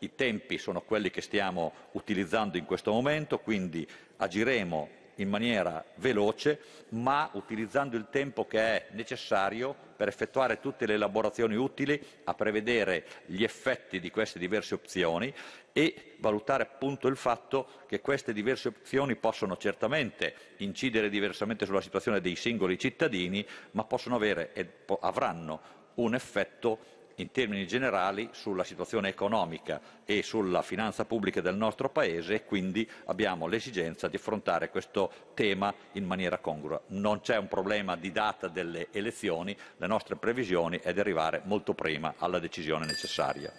I tempi sono quelli che stiamo utilizzando in questo momento, quindi agiremo in maniera veloce, ma utilizzando il tempo che è necessario per effettuare tutte le elaborazioni utili a prevedere gli effetti di queste diverse opzioni e valutare appunto il fatto che queste diverse opzioni possono certamente incidere diversamente sulla situazione dei singoli cittadini, ma possono avere e avranno un effetto in termini generali sulla situazione economica e sulla finanza pubblica del nostro Paese e quindi abbiamo l'esigenza di affrontare questo tema in maniera congrua. Non c'è un problema di data delle elezioni, le nostre previsioni è di arrivare molto prima alla decisione necessaria.